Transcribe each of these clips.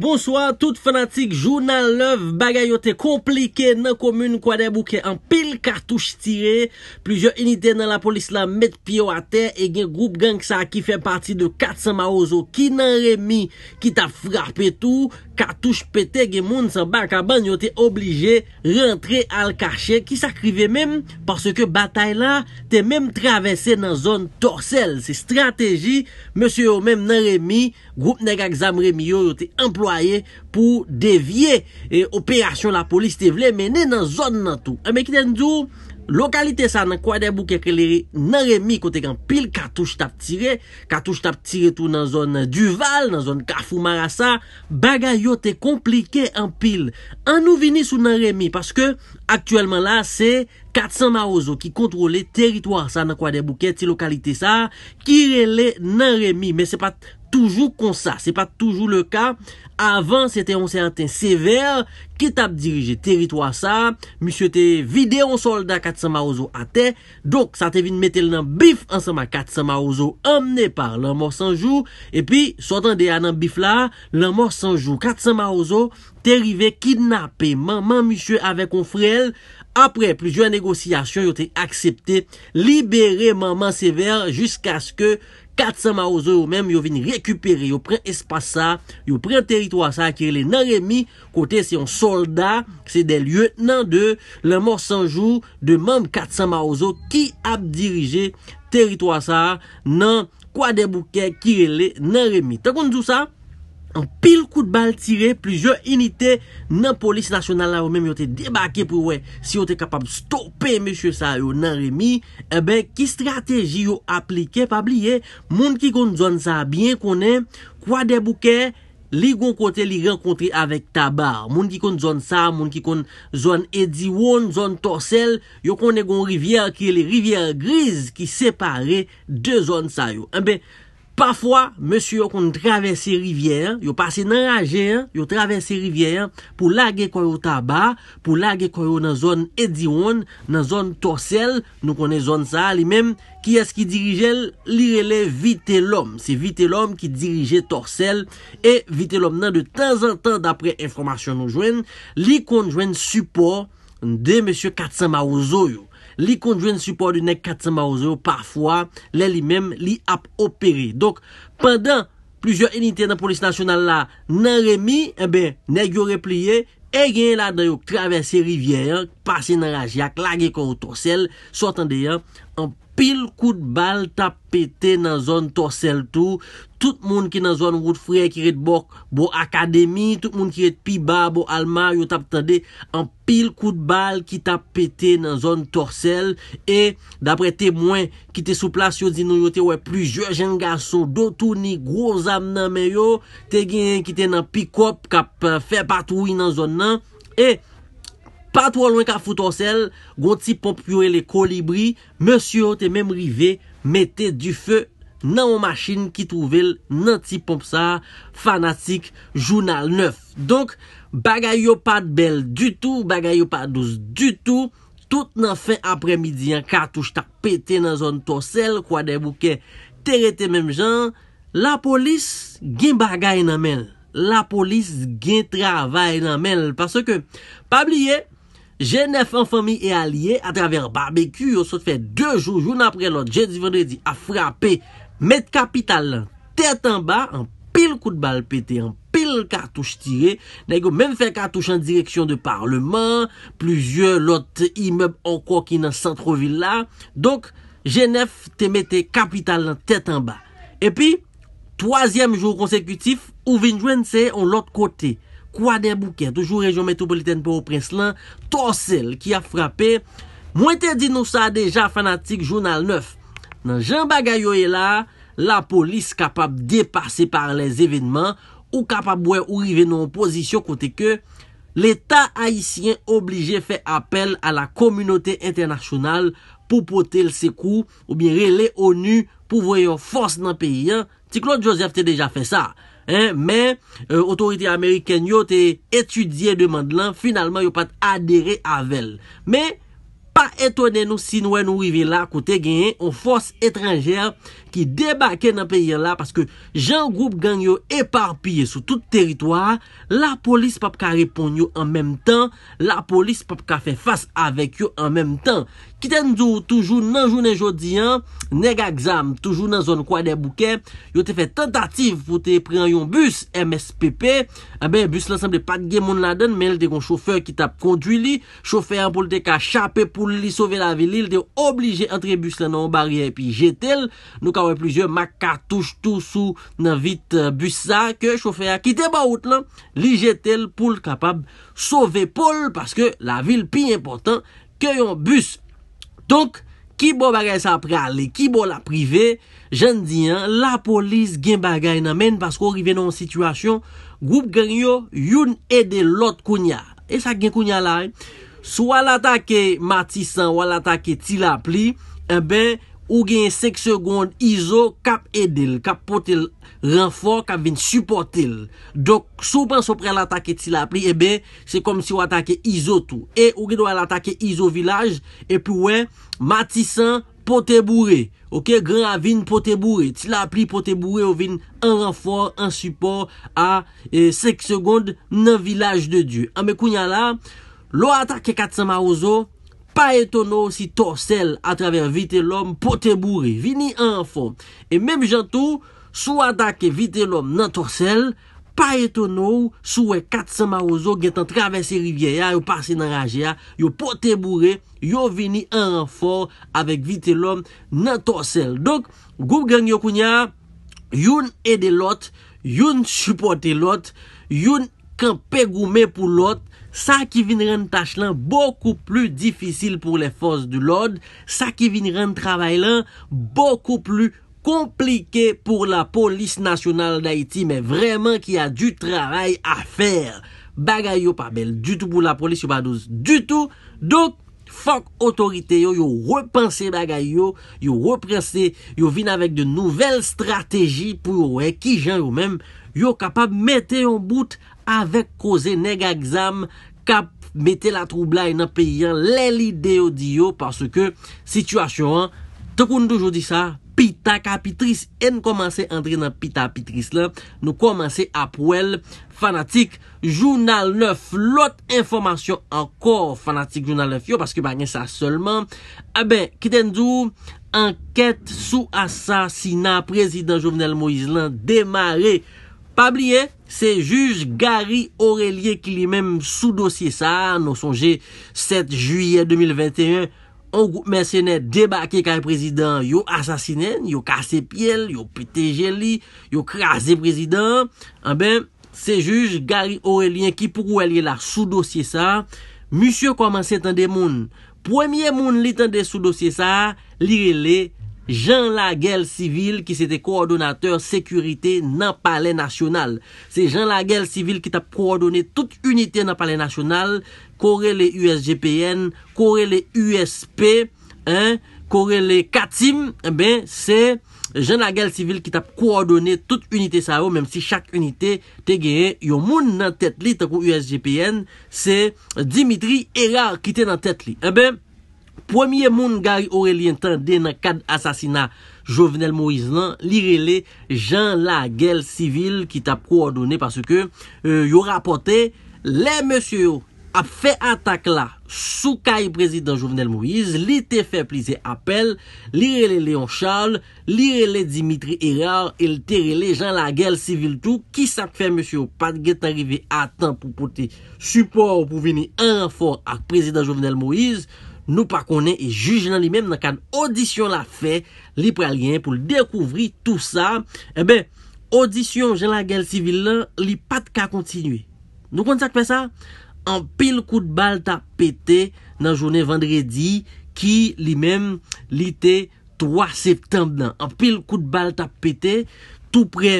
Bonsoir, tout fanatik, jounal love, bagayote komplike nan komune kwa de bouke an pil kartouche tire, pluje unitè nan la polis la met piyo a te, e gen groub genk sa ki fe parti de 400 maouzo ki nan remi ki ta fgarpe tou. Katouche pete gen moun sa baka ban yo te oblije rentre al kache ki sa krive menm parce ke batay la te menm travese nan zon torsel. Se strategi, monsi yo menm nan remi, group neg aksam remi yo yo te employe pou devye operasyon la polis te vle menne nan zon nan tou. A eh, me ki den djou? Lokalite sa nan kwa debou ke keleri Nan remi kote gen pil katouche tap tire Katouche tap tire tou nan zon Duval Nan zon Kafou Marasa Bagay yo te komplike en pil An nou vini sou nan remi Paske aktuelman la se Kat Sama Ozo ki kontrole teritwa sa nan kwa de bouket ti lokalite sa, ki re le nan remi, men se pat toujou konsa, se pat toujou le ka, avan se te onse anten sever, ki tap dirije teritwa sa, misye te vide yon solda Kat Sama Ozo ate, dok sa te vin metel nan bif ansama Kat Sama Ozo, amene par lor mor sanjou, epi sotan de anan bif la, lor mor sanjou Kat Sama Ozo, te rive kidnape man man miche ave kon frel, apre plijou an negosiyasyon, yo te aksepte, libere man man sever, jiska sk ke Katsama Ozo yo menm yo vini rekupere, yo pren espasa, yo pren teritwasa, kirele nan remi, kote se yon solda, se de lye nan de, la mor sanjou, de man Katsama Ozo, ki ap dirije teritwasa, nan kwa debouke kirele nan remi. Takon djousa? An pil kout bal tire, plijor inite nan polis nasyonal la yo menm yo te debake pou we si yo te kapab stoppe meshe sa yo nan remi, ebe eh ki strateji yo aplike pa bliye, moun ki kon zon sa, bien konen, kwa debouke, li gon kote li renkontri avek tabar, moun ki kon zon sa, moun ki kon zon edi won, zon torsel, yo konen gon rivyer ki li rivyer griz ki separe de zon sa yo, ebe... Eh Pafwa, monsye yo kon travese rivyer, yo pase nan raje, yo travese rivyer pou lage koyo taba, pou lage koyo nan zon Ediron, nan zon Torsel, nou kone zon sa, li mem, ki es ki dirijel li rele Vitellom. Se Vitellom ki dirije Torsel, e Vitellom nan de tan zan tan dapre informasyon nou jwen, li kon jwen supo de monsye Katsama Osoyo. li konjwen suport di nek 400 maouzou, parfwa, le li mem li ap operi. Dok, pandan, plujer enite nan polis nasyonal la, nan remi, ebe, eh nek yo repliye, e gen la dayok, travese rivyer, pase nan raj yak, lagye kon otosel, sotan deyan, pil kout bal tap pete nan zon torsel tou, tout moun ki nan zon gout frey ki rete bok bo akademi, tout moun ki rete pi ba bo alma, yo tap tade an pil kout bal ki tap pete nan zon torsel, e dapre temwen ki te sou plas yo zin nou yo te wè, pluje jen gason do tou ni groz am nan me yo, te gen yon ki te nan pikop kap eh, fe patou yon nan zon nan, e, Patwa lwen ka foute ton sel, goun ti pomp yoy le kolibri, monsi yo te menm rive, mette du fe nan o machin ki trouvel nan ti pomp sa, fanatik, jounal 9. Donk, bagay yo pat bel du tou, bagay yo pat douz du tou, tout nan fin apremidien, katouj ta pete nan zon ton sel, kwa debouke terete menm jan, la polis gen bagay nan men, la polis gen travay nan men, parce ke, pa bliye, Genèf an fami e alye a travè an barbeku yo sot fè 2 joun, joun apre lot, genèf di vendredi a frapè, met kapital lan tèt an ba, an pil kout bal pète, an pil kartouche tire, nèy go mèm fè kartouche an direksyon de parleman, plüzyè lot imèb an kò ki nan santro villa, donk genèf te mette kapital lan tèt an ba. Epi, toasyèm jou konsekutif, ou vinjwen se yon lot kotey. Kwa den bouken, toujou rejon metropoliten pou ou prins lan, Torsel ki a frape, mwen te di nou sa deja fanatik jounal 9. Nan jen bagay yo e la, la polis kapab depase par les evenman, ou kapab wè ou rive nou oposisyon kote ke, l'Etat Haitien oblige fe apel a la komunote internasyonal pou pote lsekou, ou bire le ONU pou voyo fos nan peyi. Ti Claude Joseph te deja fe sa? Men, otorite euh, Ameriken yo te etudye demande lan, finalman yo pat adere avel. Men, pa etwene nou si noue nou rive la kote genyen, ou fos etranjer ki debake nan peyer la, paske Jean Groupe gang yo eparpye sou tout teritoar, la polis pap ka repon yo an menm tan, la polis pap ka fe fase avek yo an menm tan. Kiten nou toujou nan jounen jodi an, nega gzam, toujou nan zon kwa de bouke, yo te fe tentative pou te pre an yon bus MSPP. A eh be, bus lan sanble pat gen moun la den, men l de kon choufeur ki tap kondui li. Choufeur an pou l de ka chaper pou li sove la vil, li l de yo oblije entre bus lan nan barye pi jetel. Nou ka we plizye maka touj tou sou nan vit euh, bus sa, ke choufeur an kite ba out lan, li jetel pou l kapab sove pol, paske la vil pi important ke yon bus MSPP. Donk, ki bo bagay sa apre ale, ki bo la prive, jen di an, la polis gen bagay nan men, pasko rivenon an situasyon, goup genyo, yun ede lot kounya. E sa gen kounya la, sou alatake Matisan, ou alatake Tilapli, en eh ben, Ou gen seks segonde Izo kap edil, kap potel renfor, kap vin suportil. Dok sou pan sou pre l'atake ti la pri, ebe, eh se kom si ou atake Izo tou. E ou gen do al atake Izo vilaj, e pou we, Matisan potel bouré. Ok, gran vin potel bouré. Ti la pri potel bouré ou vin an renfor, an suport, a eh, seks segonde nan vilaj de Diyo. Ame kounya la, lou atake katsan ma ouzo, pa eto nou si torsel atraver vite lom, poten bouri, vini an anfor. E mem jantou, sou adake vite lom nan torsel, pa eto nou, sou e katsan marouzo gen tan travese rivye ya, yo passe nan raje ya, yo poten bouri, yo vini an anfor avek vite lom nan torsel. Dok, goup gen yokounya, youn ede lot, youn suporte lot, youn kanpe goume pou lot, Sa ki vin ren tache lan Bekou plu difisil pou le fos du lod Sa ki vin ren travay lan Bekou plu komplike Pou la polis nasyonal Da iti, men vreman ki a du Travay a fer Bagay yo pa bel, du tout pou la polis Yo pa douz, du tout Dok, fok otorite yo, yo repanse Bagay yo, yo repanse Yo vin avek de nouvel strategi Pou yo ekijan yo men Yo kapab mette yon bout Avek koze nega egzam kap mette la troubla e nan peyan leli deyo diyo. Paske situasyon an, te koun dojou di sa, pita kapitris. En komanse andre nan pita kapitris la, nou komanse ap wel fanatik Jounal 9. Lot informasyon ankor fanatik Jounal 9 yo, paske bagnen sa solman. A ah be, kiten djou, anket sou asasina prezident Jovenel Moizlan demare jounal. Mab liye, se juj Gary Aurelien ki li menm sou dosye sa, nou sonje 7 juye 2021, an goup mersenet debake kare prezident, yo asasinen, yo kase piel, yo pite jeli, yo krasi prezident, an ben, se juj Gary Aurelien ki pou kou el liye la sou dosye sa, monsye koman se tende moun, pwemye moun li tende sou dosye sa, liye liye, Jan Lagel Sivil ki se te koordonateur sekurite nan pale nasyonal. Se Jan Lagel Sivil ki te ap koordone tout unité nan pale nasyonal, kore le USGPN, kore le USP, kore le KATIM, eh se Jan Lagel Sivil ki te ap koordone tout unité sa yo, menm si chak unité te geye yon moun nan tèt li tan kon USGPN, se Dimitri Erard ki te nan tèt li. Eh Pwemye moun gari aurelien tan dena kad asasina Jovenel Moïse nan, li rele Jean-Laguel Siville, ki tap pro adone, parce ke euh, yo rapote, le monsye yo ap fe atak la sou kaye prezident Jovenel Moïse, li te fe plize apel, li rele Leon Charles, li rele Dimitri Erard, il te rele Jean-Laguel Siville tou, ki sap fe monsye yo pat get arrive atan pou pote support pou veni an rafor ak prezident Jovenel Moïse, Nou pa konen e juj nan li men nan kan audisyon la fe, li pral genen pou l dekouvri tout sa, ebe, eh audisyon jen la gel sivil nan, li pat ka kontinuye. Nou konen sa kwen sa? An pil kout bal ta pete nan jounen vendredi ki li men li te 3 septembe nan. An pil kout bal ta pete, tout pre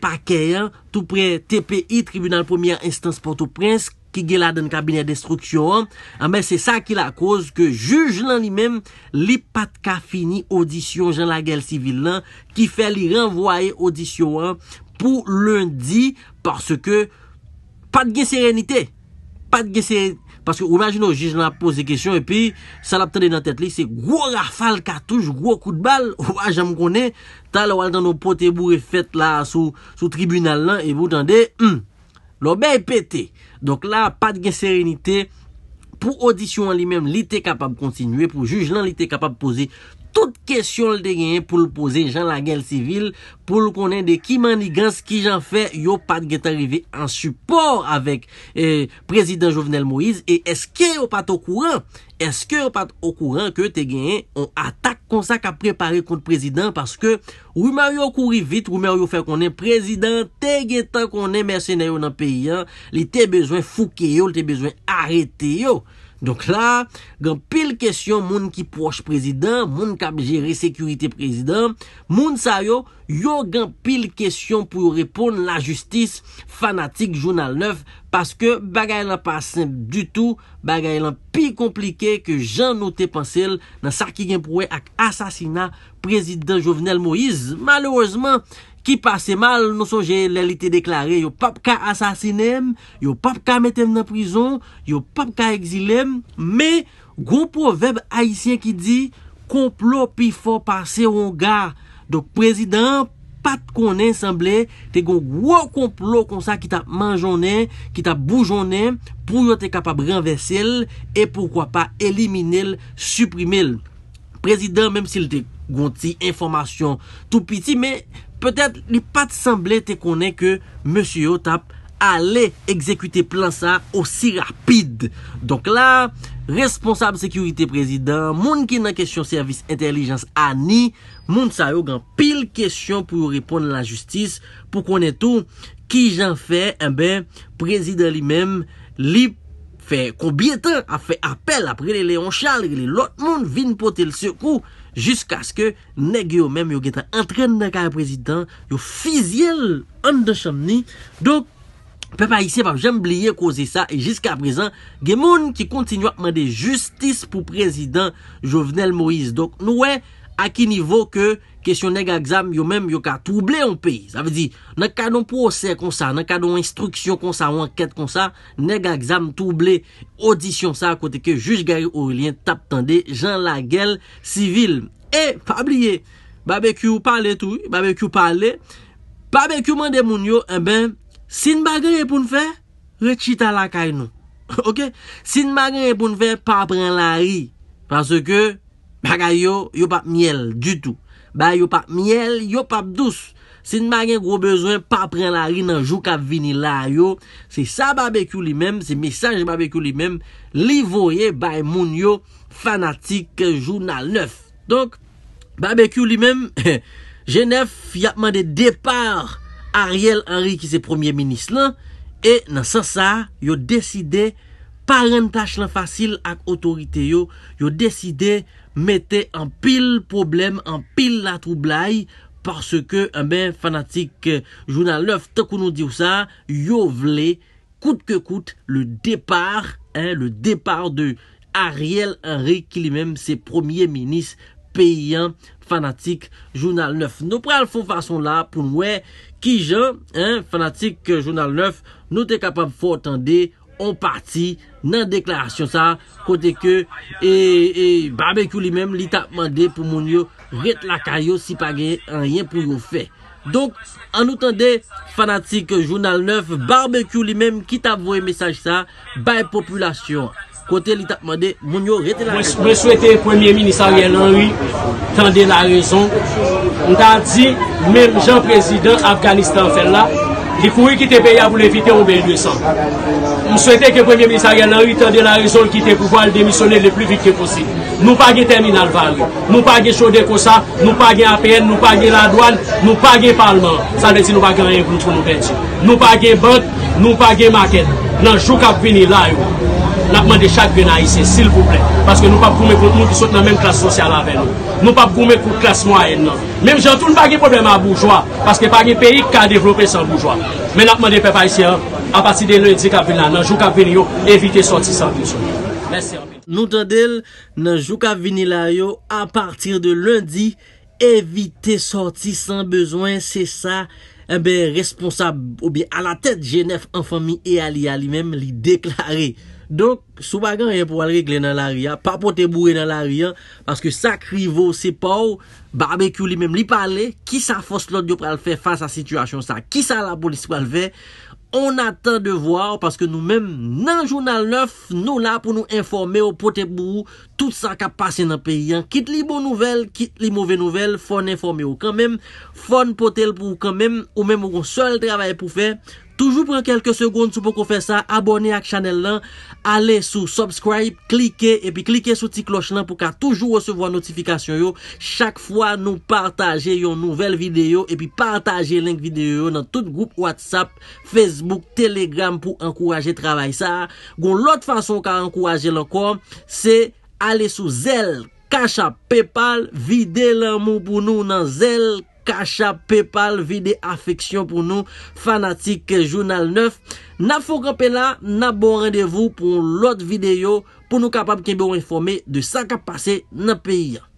parkeyan, eh, tout pre TPI, Tribunal Premier Instance Port-au-Prince, ki gela dan kabine destruksyon an, ah, an men se sa ki la koz, ke juj lan li men, li pat ka fini audisyon jan la gel sivil lan, ki fe li renvoye audisyon an, pou lundi, parce ke, pat gen serenite, pat gen serenite, parce ke oumagine ou juj lan ap pose kesyon, e pi, sa la ptande nan tet li, se gwo rafal katouj, gwo kout bal, ou a jan mkone, ta la wal dan nou pote bou refet la, sou tribunal lan, e vou tande, lou ben pete, Donc là, pas de sérénité pour audition en lui-même, il était capable de continuer, pour juge là, il était capable de poser Tout kèsyon l te genyen pou l pouze jan la gèl sivil, pou l konen de ki manigans ki jan fè, yo pat gètan rive an suport avèk eh, prezident Jovenel Moïse. E eske yo pat okouran? Eske yo pat okouran ke te genyen on atak konsak ap prepare kont prezident? Paske ou mè yo kouri vit, ou mè yo fè konen prezident, te gètan konen mersenèyo nan peyi an, li te bezwen fouke yo, li te bezwen arete yo. Donk la, gen pil kesyon moun ki proj prezidant, moun kab jere sekurite prezidant, moun sa yo, yo gen pil kesyon pou yo repon la justis fanatik Jounal 9 paske bagay lan pa simp du tou, bagay lan pi komplike ke jan note pansel nan sarki gen pouwe ak asasina prezidant Jovenel Moïse, maloureseman. Ki pase mal, nou soje, lè li te deklare, yo pap ka asasinem, yo pap ka metem nan prizon, yo pap ka eksilem, me, gwo pou veb haisyen ki di, komplo pi fo pa seron ga. Dok prezident, pat konen semble, te gwo gwo komplo konsa ki ta manjonen, ki ta boujonen, pou nou te kapab renvesel, e poukwa pa eliminel, suprimel. Prezident, menm si lte gwo ti informasyon, tou piti, me, Pe tèt li pat semblè te konè ke Monsi yo tap alè Ezekwite plan sa osi rapide Donk la Responsable sekurite prezident Moun ki nan kesyon servis intelijans Ani, moun sa yo gan pil Kesyon pou yon repon la justis Pou konè tou Ki jan fe, enbe, eh prezident li men Li prezident Fè kobye tan a fè apel apre le Leon Charles li lot moun vin pote l sèkou jisk aske ne ge yo mèm yo getan entren nan kaya prezidant yo fizyèl an de chamni dok pe pa isè pap jem bliye kozi sa e jisk a prezant gen moun ki kontinu akman de justis pou prezidant Jovenel Moïse dok nouè a ki nivou ke kesyon neg aksam yo menm yo ka touble yon peyi. Sa ve di, nan ka don posey kon sa, nan ka don instruksyon kon sa, ou anket kon sa, neg aksam touble, odisyon sa, kote ke juj Gari Orilien tap tende, jan la gel sivil. E, pa bliye, ba bekyou pale tou, ba bekyou pale, ba bekyou mande moun yo, e ben, sin bagen epoun fe, rechita la kay nou. Ok? Sin bagen epoun fe, pa pren la ri, panse ke, Baka yo, yo pap miel du tou. Ba yo pap miel, yo pap douz. Sin ma gen gro bezwen, pa pren la ri nan jou kap vini la yo. Se sa barbecue li menm, se mesaj barbecue li menm, li voye ba e moun yo fanatik jou nan lef. Donk, barbecue li menm, jenef yapman de depar Ariel Henry ki se premier ministre lan, e nan sa sa, yo deside, parentaj lan fasil ak otorite yo, yo deside... mettait en pile problème, en pile la troublaille, parce que, un eh ben, fanatique euh, journal 9, tant qu'on nous dit ça, yo vle, coûte que coûte, le départ, hein, le départ de Ariel Henry, qui lui-même, c'est premier ministre paysan, fanatique journal 9. Nous prenons fond façon là pour nous, qui, Jean, hein, fanatique journal 9, nous t'es capable de entendre On parti nan deklarasyon sa Kote ke e, e barbekou li mem li tapman de pou moun yo ret la kayo si pa gen en rien pou yo fe Donk an nou tende fanatik jounal 9 Barbekou li mem ki tapvoye mesaj sa Baye populasyon Kote li tapman de moun yo ret la kayo Mwen souete premier ministar gen loun Tende la rezon Mwen ta di men jan prezident Afganistan Fella Li fwou yi ki te beya wou levite ou beye 200. M souwete ke premier misaryan nan 8 an de la rezon ki te pou wale demisyone le plu vik ke fosil. Nou pa ge terminal vali. Nou pa ge chode kosa. Nou pa ge APN. Nou pa ge la douan. Nou pa ge parlement. Sa de ti nou pa genye grout foun nou bèti. Nou pa ge bot. Nou pa ge maken. Nan chou kap vini la yo. Natman de chak gena isi, sil pou ple. Paske nou pa pou mè koute moun ki sote nan mèm klas sosyal avè nou. Nou pa pou mè koute klas mwa en nan. Mèm jantoun pa gen problem a boujwa. Paske pa gen peyi ka devlopè san boujwa. Mè natman de pepa isi an. A pati de lundi kap vin la, nanjou kap vin yo, evite sorti san bezwen. Mèm se an. Nou tan del, nanjou kap vin la yo, a patir de lundi, evite sorti san bezwen. Eh se sa, mèm responsab ou bè a la tèt jenef an fami e a li a li mèm li deklarè. Donk sou bagan yon pou al regle nan la riyan, pa pote bou yon nan la riyan, paske sa krivo sepaw, barbekyou li mem li pale, ki sa fos lot yo pral fe fasa situasyon sa, ki sa la polis pral ve, on atan de vwa, paske nou mem nan jounal 9, nou la pou nou informe ou pote bou, tout sa ka pase nan periyan, kit li bon nouvel, kit li mouve nouvel, fon informe ou kan mem, fon pote pou ou kan mem, ou mem ou kon sol travaye pou fe, Toujou pren kelke segonde sou pou kon fe sa abone ak chanel lan Ale sou subscribe, klike e pi klike sou ti kloche lan pou ka toujou osevo a notifikasyon yo Chak fwa nou partaje yon nouvel video e pi partaje link video yo nan tout group Whatsapp, Facebook, Telegram pou ankoraje travay sa Gon lot fason ka ankoraje lankon se ale sou ZEL, KASHA, PAYPAL, vide lan moun pou nou nan ZEL KASHA Kacha, Paypal, Videafiksyon pou nou, Fanatik, Jounal 9. Na fokan pe la, na bon radevou pou lout videyo pou nou kapap ki mbe ou informe de sa kap pase nan peyi ya.